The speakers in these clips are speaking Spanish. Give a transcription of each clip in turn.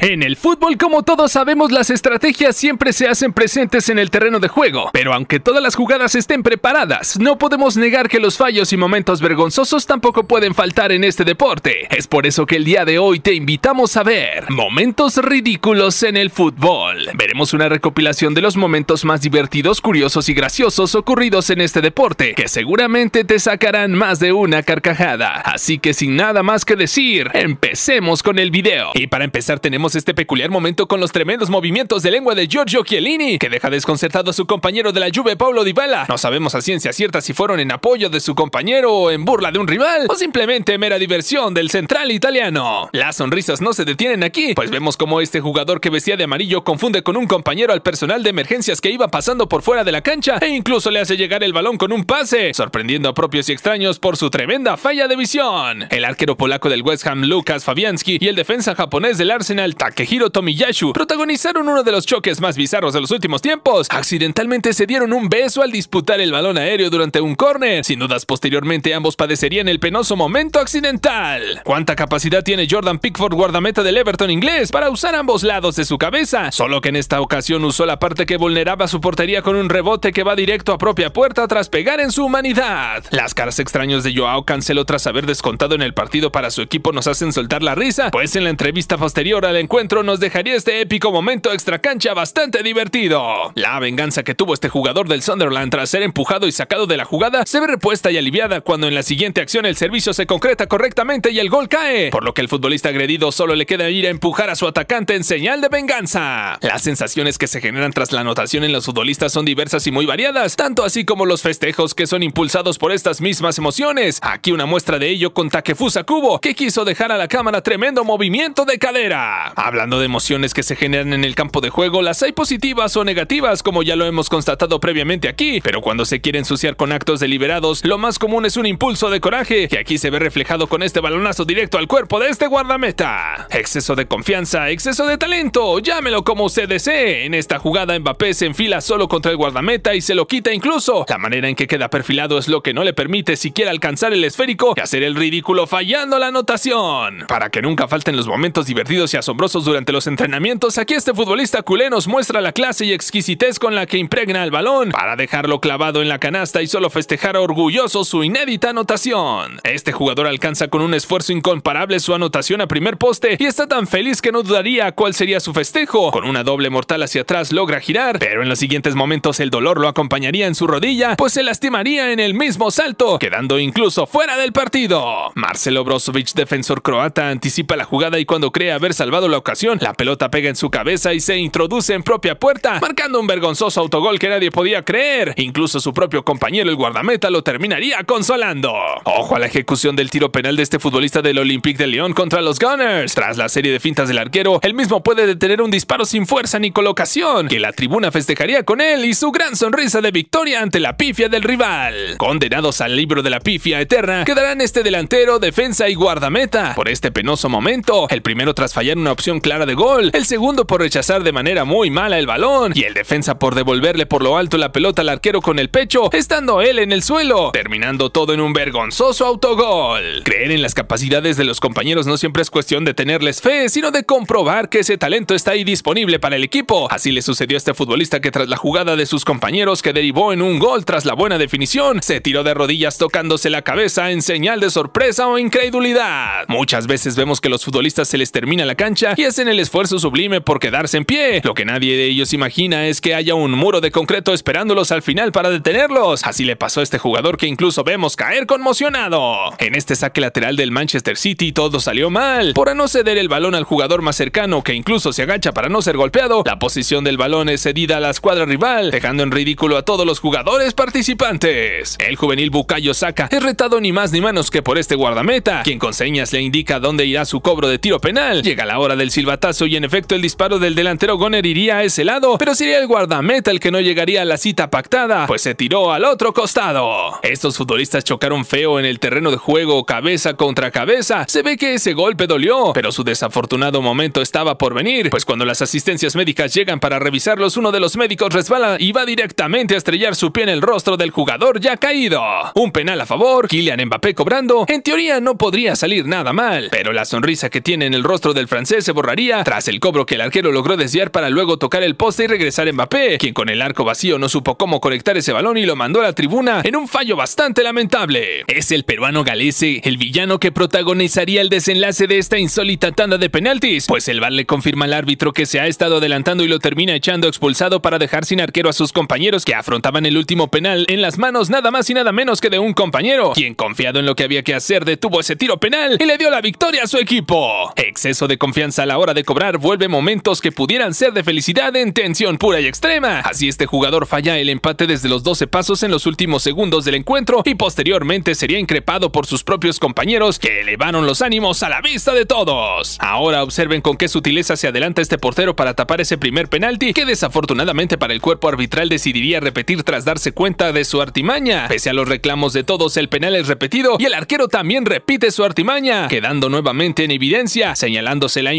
En el fútbol, como todos sabemos, las estrategias siempre se hacen presentes en el terreno de juego, pero aunque todas las jugadas estén preparadas, no podemos negar que los fallos y momentos vergonzosos tampoco pueden faltar en este deporte. Es por eso que el día de hoy te invitamos a ver Momentos ridículos en el fútbol. Veremos una recopilación de los momentos más divertidos, curiosos y graciosos ocurridos en este deporte, que seguramente te sacarán más de una carcajada. Así que sin nada más que decir, empecemos con el video. Y para empezar tenemos este peculiar momento con los tremendos movimientos de lengua de Giorgio Chiellini, que deja desconcertado a su compañero de la Juve, Paulo Dybala. No sabemos a ciencia cierta si fueron en apoyo de su compañero o en burla de un rival, o simplemente mera diversión del central italiano. Las sonrisas no se detienen aquí, pues vemos cómo este jugador que vestía de amarillo confunde con un compañero al personal de emergencias que iba pasando por fuera de la cancha e incluso le hace llegar el balón con un pase, sorprendiendo a propios y extraños por su tremenda falla de visión. El arquero polaco del West Ham, Lucas Fabianski, y el defensa japonés del Arsenal, Takehiro Tomiyashu protagonizaron uno de los choques más bizarros de los últimos tiempos. Accidentalmente se dieron un beso al disputar el balón aéreo durante un córner. Sin dudas, posteriormente ambos padecerían el penoso momento accidental. ¿Cuánta capacidad tiene Jordan Pickford, guardameta del Everton inglés, para usar ambos lados de su cabeza? Solo que en esta ocasión usó la parte que vulneraba su portería con un rebote que va directo a propia puerta tras pegar en su humanidad. Las caras extrañas de Joao Cancelo tras haber descontado en el partido para su equipo nos hacen soltar la risa, pues en la entrevista posterior al encuentro nos dejaría este épico momento extra cancha bastante divertido. La venganza que tuvo este jugador del Sunderland tras ser empujado y sacado de la jugada se ve repuesta y aliviada cuando en la siguiente acción el servicio se concreta correctamente y el gol cae, por lo que el futbolista agredido solo le queda ir a empujar a su atacante en señal de venganza. Las sensaciones que se generan tras la anotación en los futbolistas son diversas y muy variadas, tanto así como los festejos que son impulsados por estas mismas emociones. Aquí una muestra de ello con Takefusa Kubo, que quiso dejar a la cámara tremendo movimiento de cadera. Hablando de emociones que se generan en el campo de juego, las hay positivas o negativas, como ya lo hemos constatado previamente aquí, pero cuando se quiere ensuciar con actos deliberados, lo más común es un impulso de coraje, que aquí se ve reflejado con este balonazo directo al cuerpo de este guardameta. Exceso de confianza, exceso de talento, llámelo como usted desee. En esta jugada Mbappé se enfila solo contra el guardameta y se lo quita incluso. La manera en que queda perfilado es lo que no le permite siquiera alcanzar el esférico y hacer el ridículo fallando la anotación. Para que nunca falten los momentos divertidos y asombrosos durante los entrenamientos, aquí este futbolista culé muestra la clase y exquisitez con la que impregna el balón para dejarlo clavado en la canasta y solo festejar orgulloso su inédita anotación. Este jugador alcanza con un esfuerzo incomparable su anotación a primer poste y está tan feliz que no dudaría cuál sería su festejo. Con una doble mortal hacia atrás logra girar, pero en los siguientes momentos el dolor lo acompañaría en su rodilla, pues se lastimaría en el mismo salto, quedando incluso fuera del partido. Marcelo Brozovic, defensor croata, anticipa la jugada y cuando cree haber salvado la ocasión. La pelota pega en su cabeza y se introduce en propia puerta, marcando un vergonzoso autogol que nadie podía creer. Incluso su propio compañero, el guardameta, lo terminaría consolando. Ojo a la ejecución del tiro penal de este futbolista del Olympique de Lyon contra los Gunners. Tras la serie de fintas del arquero, el mismo puede detener un disparo sin fuerza ni colocación, que la tribuna festejaría con él y su gran sonrisa de victoria ante la pifia del rival. Condenados al libro de la pifia eterna, quedarán este delantero, defensa y guardameta. Por este penoso momento, el primero tras fallar una opción clara de gol, el segundo por rechazar de manera muy mala el balón y el defensa por devolverle por lo alto la pelota al arquero con el pecho, estando él en el suelo, terminando todo en un vergonzoso autogol. Creer en las capacidades de los compañeros no siempre es cuestión de tenerles fe, sino de comprobar que ese talento está ahí disponible para el equipo. Así le sucedió a este futbolista que tras la jugada de sus compañeros que derivó en un gol tras la buena definición, se tiró de rodillas tocándose la cabeza en señal de sorpresa o incredulidad. Muchas veces vemos que los futbolistas se les termina la cancha y hacen el esfuerzo sublime por quedarse en pie. Lo que nadie de ellos imagina es que haya un muro de concreto esperándolos al final para detenerlos. Así le pasó a este jugador que incluso vemos caer conmocionado. En este saque lateral del Manchester City todo salió mal. Por no ceder el balón al jugador más cercano que incluso se agacha para no ser golpeado, la posición del balón es cedida a la escuadra rival, dejando en ridículo a todos los jugadores participantes. El juvenil Bukayo Saka es retado ni más ni menos que por este guardameta, quien con señas le indica dónde irá su cobro de tiro penal. Llega la hora del silbatazo y en efecto el disparo del delantero Goner iría a ese lado, pero sería el guardameta el que no llegaría a la cita pactada, pues se tiró al otro costado. Estos futbolistas chocaron feo en el terreno de juego cabeza contra cabeza, se ve que ese golpe dolió, pero su desafortunado momento estaba por venir, pues cuando las asistencias médicas llegan para revisarlos, uno de los médicos resbala y va directamente a estrellar su pie en el rostro del jugador ya caído. Un penal a favor, Kylian Mbappé cobrando, en teoría no podría salir nada mal, pero la sonrisa que tiene en el rostro del francés se borraría tras el cobro que el arquero logró desviar para luego tocar el poste y regresar Mbappé, quien con el arco vacío no supo cómo conectar ese balón y lo mandó a la tribuna en un fallo bastante lamentable. Es el peruano Galese, el villano que protagonizaría el desenlace de esta insólita tanda de penaltis, pues el bar le confirma al árbitro que se ha estado adelantando y lo termina echando expulsado para dejar sin arquero a sus compañeros que afrontaban el último penal en las manos nada más y nada menos que de un compañero, quien confiado en lo que había que hacer detuvo ese tiro penal y le dio la victoria a su equipo. Exceso de confianza a la hora de cobrar vuelve momentos que pudieran ser de felicidad en tensión pura y extrema. Así este jugador falla el empate desde los 12 pasos en los últimos segundos del encuentro y posteriormente sería increpado por sus propios compañeros que elevaron los ánimos a la vista de todos. Ahora observen con qué sutileza se adelanta este portero para tapar ese primer penalti que desafortunadamente para el cuerpo arbitral decidiría repetir tras darse cuenta de su artimaña. Pese a los reclamos de todos, el penal es repetido y el arquero también repite su artimaña, quedando nuevamente en evidencia, señalándose la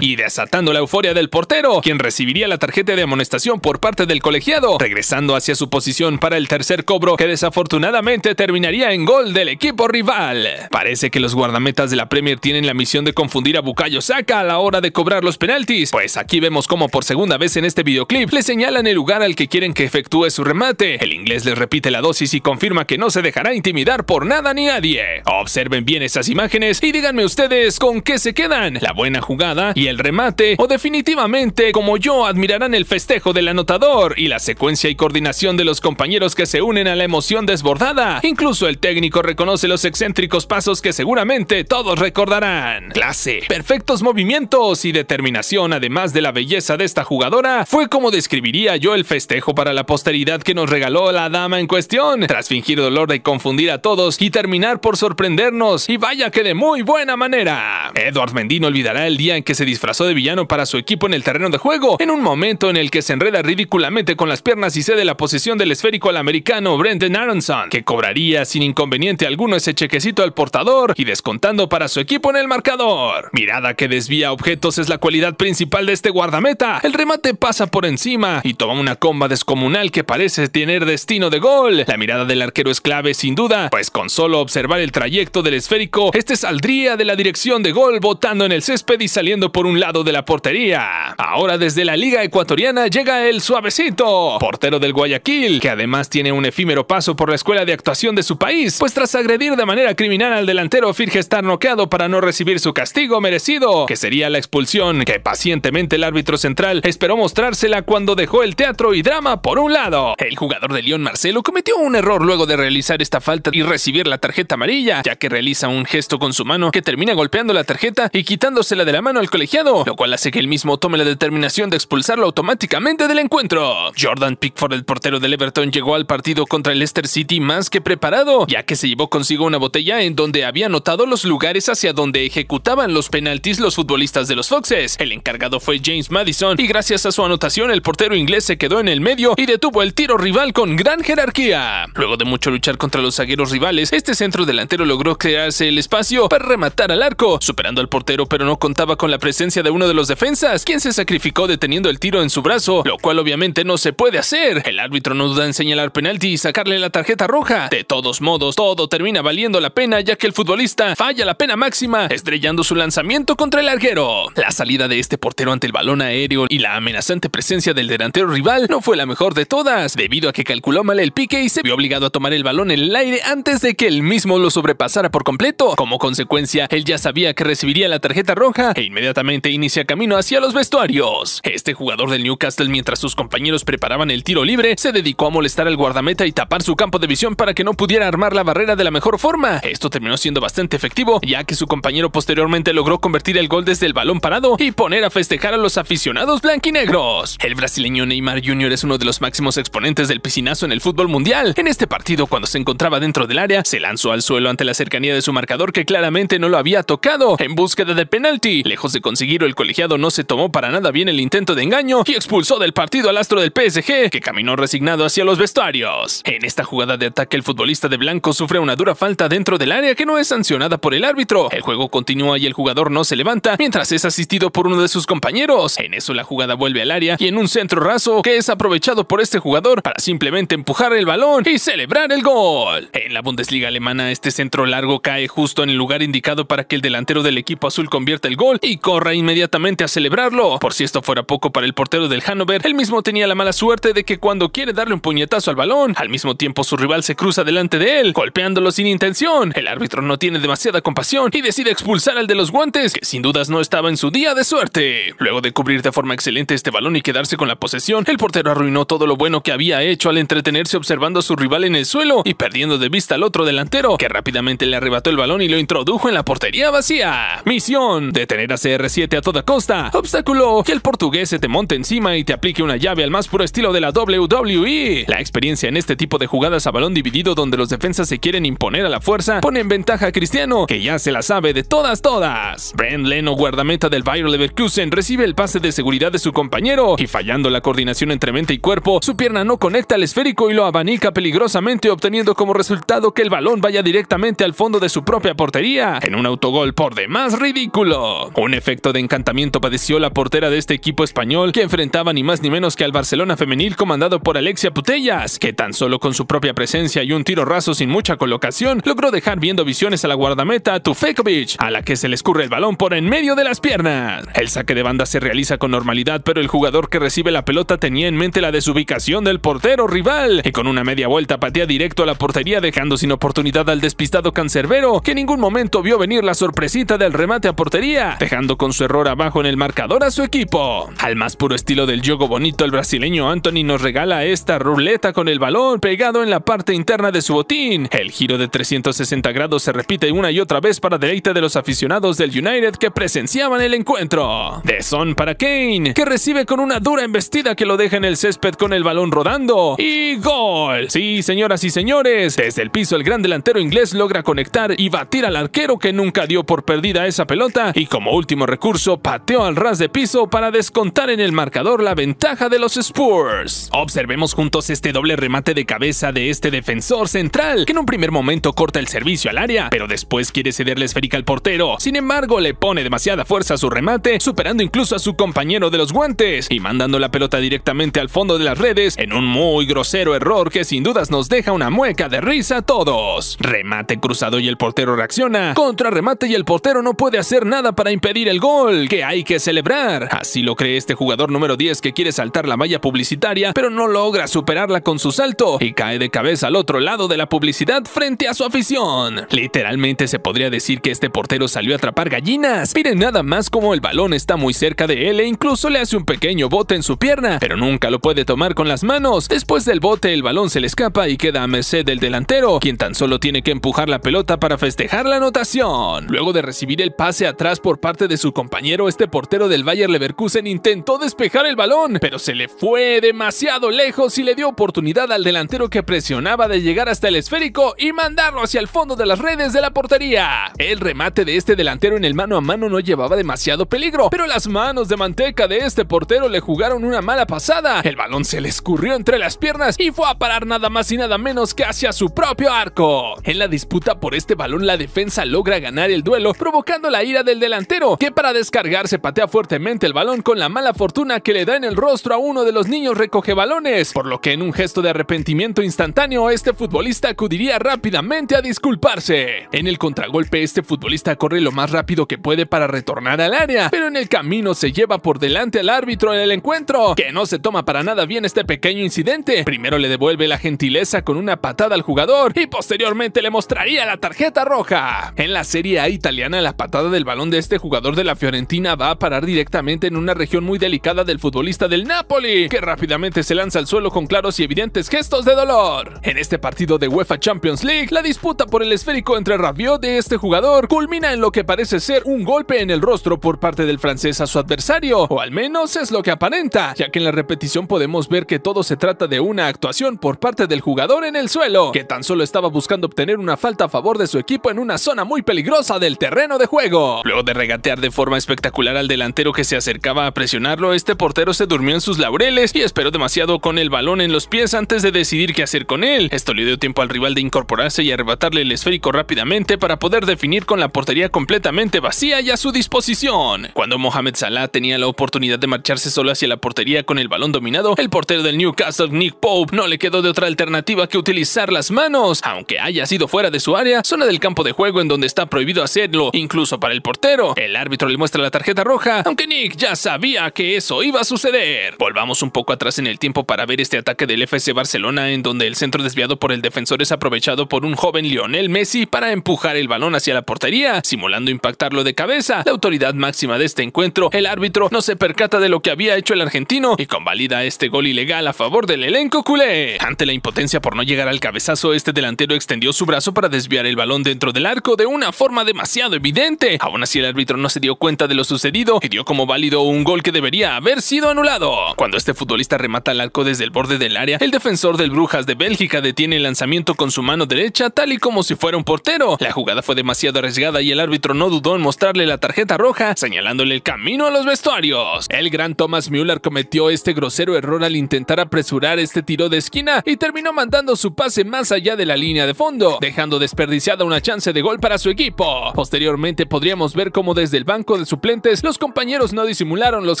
y desatando la euforia del portero, quien recibiría la tarjeta de amonestación por parte del colegiado, regresando hacia su posición para el tercer cobro que desafortunadamente terminaría en gol del equipo rival. Parece que los guardametas de la Premier tienen la misión de confundir a Bukayo Saka a la hora de cobrar los penaltis, pues aquí vemos como por segunda vez en este videoclip le señalan el lugar al que quieren que efectúe su remate. El inglés les repite la dosis y confirma que no se dejará intimidar por nada ni nadie. Observen bien esas imágenes y díganme ustedes con qué se quedan. La buena jugada y el remate, o definitivamente, como yo, admirarán el festejo del anotador y la secuencia y coordinación de los compañeros que se unen a la emoción desbordada. Incluso el técnico reconoce los excéntricos pasos que seguramente todos recordarán. Clase, perfectos movimientos y determinación, además de la belleza de esta jugadora, fue como describiría yo el festejo para la posteridad que nos regaló la dama en cuestión, tras fingir dolor de confundir a todos y terminar por sorprendernos, y vaya que de muy buena manera. Edward Mendino olvidará el día que se disfrazó de villano para su equipo en el terreno de juego, en un momento en el que se enreda ridículamente con las piernas y cede la posesión del esférico al americano Brendan Aronson, que cobraría sin inconveniente alguno ese chequecito al portador y descontando para su equipo en el marcador. Mirada que desvía objetos es la cualidad principal de este guardameta, el remate pasa por encima y toma una comba descomunal que parece tener destino de gol. La mirada del arquero es clave sin duda, pues con solo observar el trayecto del esférico, este saldría de la dirección de gol botando en el césped y saliendo por un lado de la portería. Ahora desde la Liga Ecuatoriana llega el suavecito, portero del Guayaquil, que además tiene un efímero paso por la escuela de actuación de su país, pues tras agredir de manera criminal al delantero finge estar noqueado para no recibir su castigo merecido, que sería la expulsión, que pacientemente el árbitro central esperó mostrársela cuando dejó el teatro y drama por un lado. El jugador de León Marcelo cometió un error luego de realizar esta falta y recibir la tarjeta amarilla, ya que realiza un gesto con su mano que termina golpeando la tarjeta y quitándosela de la mano al colegiado, lo cual hace que él mismo tome la determinación de expulsarlo automáticamente del encuentro. Jordan Pickford, el portero del Everton, llegó al partido contra el Leicester City más que preparado, ya que se llevó consigo una botella en donde había anotado los lugares hacia donde ejecutaban los penaltis los futbolistas de los Foxes. El encargado fue James Madison y gracias a su anotación el portero inglés se quedó en el medio y detuvo el tiro rival con gran jerarquía. Luego de mucho luchar contra los zagueros rivales, este centro delantero logró crearse el espacio para rematar al arco, superando al portero pero no contaba con la presencia de uno de los defensas, quien se sacrificó deteniendo el tiro en su brazo, lo cual obviamente no se puede hacer. El árbitro no duda en señalar penalti y sacarle la tarjeta roja. De todos modos, todo termina valiendo la pena ya que el futbolista falla la pena máxima, estrellando su lanzamiento contra el arquero. La salida de este portero ante el balón aéreo y la amenazante presencia del delantero rival no fue la mejor de todas, debido a que calculó mal el pique y se vio obligado a tomar el balón en el aire antes de que él mismo lo sobrepasara por completo. Como consecuencia, él ya sabía que recibiría la tarjeta roja e inmediatamente inicia camino hacia los vestuarios. Este jugador del Newcastle, mientras sus compañeros preparaban el tiro libre, se dedicó a molestar al guardameta y tapar su campo de visión para que no pudiera armar la barrera de la mejor forma. Esto terminó siendo bastante efectivo, ya que su compañero posteriormente logró convertir el gol desde el balón parado y poner a festejar a los aficionados blanquinegros. El brasileño Neymar Jr. es uno de los máximos exponentes del piscinazo en el fútbol mundial. En este partido, cuando se encontraba dentro del área, se lanzó al suelo ante la cercanía de su marcador que claramente no lo había tocado en búsqueda de penalti de conseguir, el colegiado no se tomó para nada bien el intento de engaño y expulsó del partido al astro del PSG, que caminó resignado hacia los vestuarios. En esta jugada de ataque, el futbolista de blanco sufre una dura falta dentro del área que no es sancionada por el árbitro. El juego continúa y el jugador no se levanta mientras es asistido por uno de sus compañeros. En eso la jugada vuelve al área y en un centro raso que es aprovechado por este jugador para simplemente empujar el balón y celebrar el gol. En la Bundesliga alemana este centro largo cae justo en el lugar indicado para que el delantero del equipo azul convierta el gol y corre inmediatamente a celebrarlo. Por si esto fuera poco para el portero del Hannover, él mismo tenía la mala suerte de que cuando quiere darle un puñetazo al balón, al mismo tiempo su rival se cruza delante de él, golpeándolo sin intención. El árbitro no tiene demasiada compasión y decide expulsar al de los guantes, que sin dudas no estaba en su día de suerte. Luego de cubrir de forma excelente este balón y quedarse con la posesión, el portero arruinó todo lo bueno que había hecho al entretenerse observando a su rival en el suelo y perdiendo de vista al otro delantero, que rápidamente le arrebató el balón y lo introdujo en la portería vacía. Misión: detener a CR7 a toda costa, obstáculo que el portugués se te monte encima y te aplique una llave al más puro estilo de la WWE. La experiencia en este tipo de jugadas a balón dividido donde los defensas se quieren imponer a la fuerza pone en ventaja a Cristiano, que ya se la sabe de todas todas. Brent Leno, guardameta del Bayer Leverkusen, recibe el pase de seguridad de su compañero y fallando la coordinación entre mente y cuerpo, su pierna no conecta al esférico y lo abanica peligrosamente obteniendo como resultado que el balón vaya directamente al fondo de su propia portería en un autogol por demás ridículo. Un efecto de encantamiento padeció la portera de este equipo español que enfrentaba ni más ni menos que al Barcelona femenil comandado por Alexia Putellas, que tan solo con su propia presencia y un tiro raso sin mucha colocación logró dejar viendo visiones a la guardameta Tufekovic, a la que se le escurre el balón por en medio de las piernas. El saque de banda se realiza con normalidad, pero el jugador que recibe la pelota tenía en mente la desubicación del portero rival y con una media vuelta patea directo a la portería dejando sin oportunidad al despistado cancerbero que en ningún momento vio venir la sorpresita del remate a portería, con su error abajo en el marcador a su equipo. Al más puro estilo del juego bonito, el brasileño Anthony nos regala esta ruleta con el balón pegado en la parte interna de su botín. El giro de 360 grados se repite una y otra vez para deleite de los aficionados del United que presenciaban el encuentro. De Son para Kane, que recibe con una dura embestida que lo deja en el césped con el balón rodando. ¡Y gol! Sí, señoras y señores, desde el piso el gran delantero inglés logra conectar y batir al arquero que nunca dio por perdida esa pelota y como último último recurso pateó al ras de piso para descontar en el marcador la ventaja de los Spurs. Observemos juntos este doble remate de cabeza de este defensor central, que en un primer momento corta el servicio al área, pero después quiere cederle esférica al portero. Sin embargo, le pone demasiada fuerza a su remate, superando incluso a su compañero de los guantes y mandando la pelota directamente al fondo de las redes en un muy grosero error que sin dudas nos deja una mueca de risa a todos. Remate cruzado y el portero reacciona, contra remate y el portero no puede hacer nada para impedir pedir el gol, que hay que celebrar. Así lo cree este jugador número 10 que quiere saltar la malla publicitaria, pero no logra superarla con su salto y cae de cabeza al otro lado de la publicidad frente a su afición. Literalmente se podría decir que este portero salió a atrapar gallinas. Miren nada más como el balón está muy cerca de él e incluso le hace un pequeño bote en su pierna, pero nunca lo puede tomar con las manos. Después del bote el balón se le escapa y queda a merced del delantero, quien tan solo tiene que empujar la pelota para festejar la anotación. Luego de recibir el pase atrás por parte de su compañero, este portero del Bayer Leverkusen intentó despejar el balón, pero se le fue demasiado lejos y le dio oportunidad al delantero que presionaba de llegar hasta el esférico y mandarlo hacia el fondo de las redes de la portería. El remate de este delantero en el mano a mano no llevaba demasiado peligro, pero las manos de manteca de este portero le jugaron una mala pasada. El balón se le escurrió entre las piernas y fue a parar nada más y nada menos que hacia su propio arco. En la disputa por este balón la defensa logra ganar el duelo provocando la ira del delantero que para descargarse patea fuertemente el balón con la mala fortuna que le da en el rostro a uno de los niños recoge balones, por lo que en un gesto de arrepentimiento instantáneo este futbolista acudiría rápidamente a disculparse. En el contragolpe este futbolista corre lo más rápido que puede para retornar al área, pero en el camino se lleva por delante al árbitro en el encuentro, que no se toma para nada bien este pequeño incidente. Primero le devuelve la gentileza con una patada al jugador y posteriormente le mostraría la tarjeta roja. En la Serie A italiana la patada del balón de este jugador jugador de la Fiorentina va a parar directamente en una región muy delicada del futbolista del Napoli, que rápidamente se lanza al suelo con claros y evidentes gestos de dolor. En este partido de UEFA Champions League, la disputa por el esférico entre Rabiot de este jugador culmina en lo que parece ser un golpe en el rostro por parte del francés a su adversario, o al menos es lo que aparenta, ya que en la repetición podemos ver que todo se trata de una actuación por parte del jugador en el suelo, que tan solo estaba buscando obtener una falta a favor de su equipo en una zona muy peligrosa del terreno de juego. Luego de regatear de forma espectacular al delantero que se acercaba a presionarlo, este portero se durmió en sus laureles y esperó demasiado con el balón en los pies antes de decidir qué hacer con él. Esto le dio tiempo al rival de incorporarse y arrebatarle el esférico rápidamente para poder definir con la portería completamente vacía y a su disposición. Cuando Mohamed Salah tenía la oportunidad de marcharse solo hacia la portería con el balón dominado, el portero del Newcastle, Nick Pope, no le quedó de otra alternativa que utilizar las manos. Aunque haya sido fuera de su área, zona del campo de juego en donde está prohibido hacerlo, incluso para el portero, árbitro le muestra la tarjeta roja, aunque Nick ya sabía que eso iba a suceder. Volvamos un poco atrás en el tiempo para ver este ataque del FC Barcelona en donde el centro desviado por el defensor es aprovechado por un joven Lionel Messi para empujar el balón hacia la portería, simulando impactarlo de cabeza. La autoridad máxima de este encuentro, el árbitro no se percata de lo que había hecho el argentino y convalida este gol ilegal a favor del elenco culé. Ante la impotencia por no llegar al cabezazo, este delantero extendió su brazo para desviar el balón dentro del arco de una forma demasiado evidente. Aún así el árbitro no se dio cuenta de lo sucedido y dio como válido un gol que debería haber sido anulado. Cuando este futbolista remata el arco desde el borde del área, el defensor del Brujas de Bélgica detiene el lanzamiento con su mano derecha tal y como si fuera un portero. La jugada fue demasiado arriesgada y el árbitro no dudó en mostrarle la tarjeta roja, señalándole el camino a los vestuarios. El gran Thomas Müller cometió este grosero error al intentar apresurar este tiro de esquina y terminó mandando su pase más allá de la línea de fondo, dejando desperdiciada una chance de gol para su equipo. Posteriormente podríamos ver cómo desde el banco de suplentes, los compañeros no disimularon los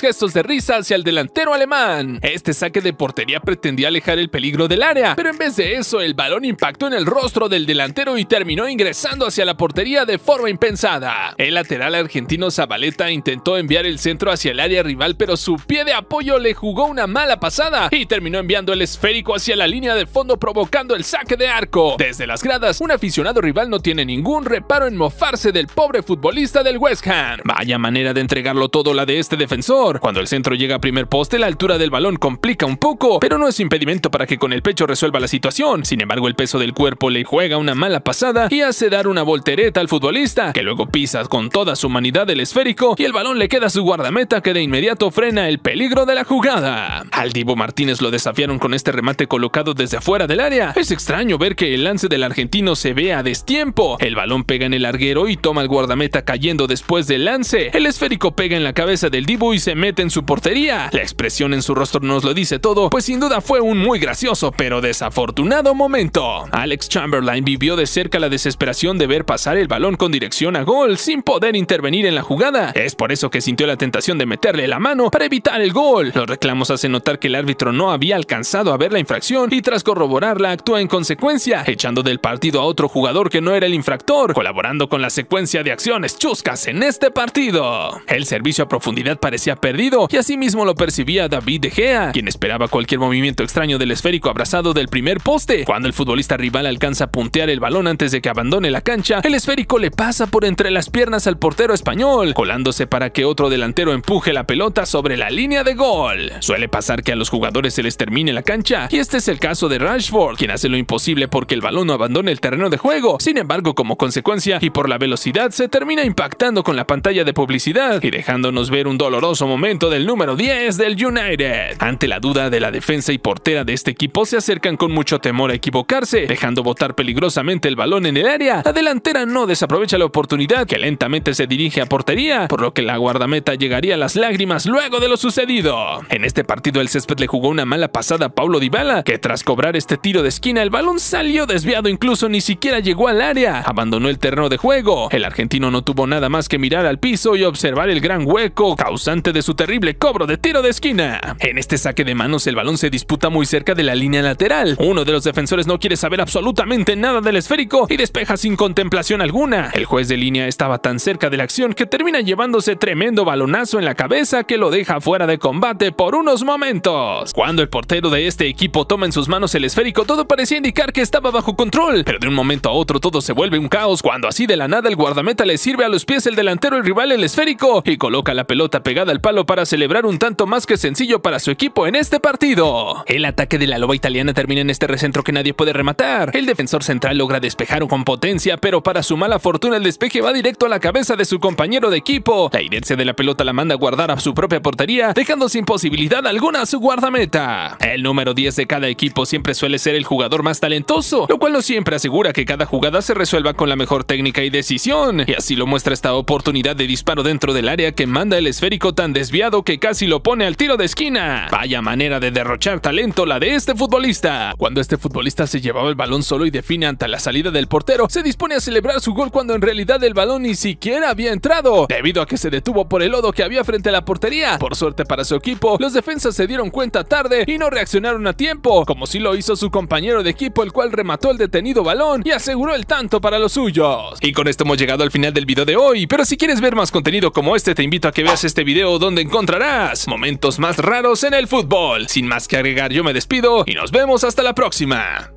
gestos de risa hacia el delantero alemán. Este saque de portería pretendía alejar el peligro del área, pero en vez de eso el balón impactó en el rostro del delantero y terminó ingresando hacia la portería de forma impensada. El lateral argentino Zabaleta intentó enviar el centro hacia el área rival, pero su pie de apoyo le jugó una mala pasada y terminó enviando el esférico hacia la línea de fondo provocando el saque de arco. Desde las gradas, un aficionado rival no tiene ningún reparo en mofarse del pobre futbolista del West Ham. Vaya manera de entregarlo todo la de este defensor. Cuando el centro llega a primer poste, la altura del balón complica un poco, pero no es impedimento para que con el pecho resuelva la situación. Sin embargo, el peso del cuerpo le juega una mala pasada y hace dar una voltereta al futbolista, que luego pisa con toda su humanidad el esférico y el balón le queda a su guardameta que de inmediato frena el peligro de la jugada. Al Divo Martínez lo desafiaron con este remate colocado desde afuera del área. Es extraño ver que el lance del argentino se vea a destiempo. El balón pega en el larguero y toma el guardameta cayendo después de lance. El esférico pega en la cabeza del divo y se mete en su portería. La expresión en su rostro nos lo dice todo, pues sin duda fue un muy gracioso pero desafortunado momento. Alex Chamberlain vivió de cerca la desesperación de ver pasar el balón con dirección a gol sin poder intervenir en la jugada. Es por eso que sintió la tentación de meterle la mano para evitar el gol. Los reclamos hacen notar que el árbitro no había alcanzado a ver la infracción y tras corroborarla actúa en consecuencia, echando del partido a otro jugador que no era el infractor, colaborando con la secuencia de acciones chuscas en este este partido. El servicio a profundidad parecía perdido y asimismo lo percibía David De Gea, quien esperaba cualquier movimiento extraño del esférico abrazado del primer poste. Cuando el futbolista rival alcanza a puntear el balón antes de que abandone la cancha, el esférico le pasa por entre las piernas al portero español, colándose para que otro delantero empuje la pelota sobre la línea de gol. Suele pasar que a los jugadores se les termine la cancha y este es el caso de Rashford, quien hace lo imposible porque el balón no abandone el terreno de juego. Sin embargo, como consecuencia y por la velocidad, se termina impactando con la pantalla de publicidad y dejándonos ver un doloroso momento del número 10 del United. Ante la duda de la defensa y portera de este equipo, se acercan con mucho temor a equivocarse, dejando botar peligrosamente el balón en el área. La delantera no desaprovecha la oportunidad que lentamente se dirige a portería, por lo que la guardameta llegaría a las lágrimas luego de lo sucedido. En este partido el césped le jugó una mala pasada a Paulo Dybala, que tras cobrar este tiro de esquina el balón salió desviado, incluso ni siquiera llegó al área. Abandonó el terreno de juego. El argentino no tuvo nada más que mirar al piso y observar el gran hueco causante de su terrible cobro de tiro de esquina. En este saque de manos el balón se disputa muy cerca de la línea lateral. Uno de los defensores no quiere saber absolutamente nada del esférico y despeja sin contemplación alguna. El juez de línea estaba tan cerca de la acción que termina llevándose tremendo balonazo en la cabeza que lo deja fuera de combate por unos momentos. Cuando el portero de este equipo toma en sus manos el esférico, todo parecía indicar que estaba bajo control, pero de un momento a otro todo se vuelve un caos cuando así de la nada el guardameta le sirve a los pies el delantero el rival el esférico y coloca la pelota pegada al palo para celebrar un tanto más que sencillo para su equipo en este partido. El ataque de la loba italiana termina en este recentro que nadie puede rematar. El defensor central logra despejar con potencia, pero para su mala fortuna el despeje va directo a la cabeza de su compañero de equipo. La inercia de la pelota la manda a guardar a su propia portería, dejando sin posibilidad alguna a su guardameta. El número 10 de cada equipo siempre suele ser el jugador más talentoso, lo cual no siempre asegura que cada jugada se resuelva con la mejor técnica y decisión, y así lo muestra esta oportunidad de disparo dentro del área que manda el esférico tan desviado que casi lo pone al tiro de esquina. Vaya manera de derrochar talento la de este futbolista. Cuando este futbolista se llevaba el balón solo y define ante la salida del portero, se dispone a celebrar su gol cuando en realidad el balón ni siquiera había entrado, debido a que se detuvo por el lodo que había frente a la portería. Por suerte para su equipo, los defensas se dieron cuenta tarde y no reaccionaron a tiempo, como si lo hizo su compañero de equipo el cual remató el detenido balón y aseguró el tanto para los suyos. Y con esto hemos llegado al final del video de hoy, pero si quieren quieres ver más contenido como este, te invito a que veas este video donde encontrarás momentos más raros en el fútbol. Sin más que agregar, yo me despido y nos vemos hasta la próxima.